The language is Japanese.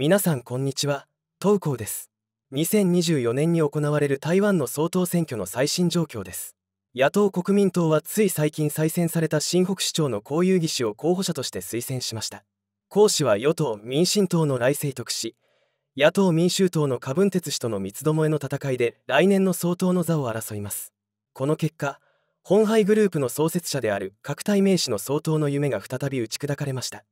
皆さんこんにちは東光です2024年に行われる台湾の総統選挙の最新状況です野党国民党はつい最近再選された新北市長の公有義氏を候補者として推薦しました江氏は与党民進党の来政徳氏野党民衆党の柯文鉄氏との三つどもえの戦いで来年の総統の座を争いますこの結果本廃グループの創設者である各体名詞の総統の夢が再び打ち砕かれました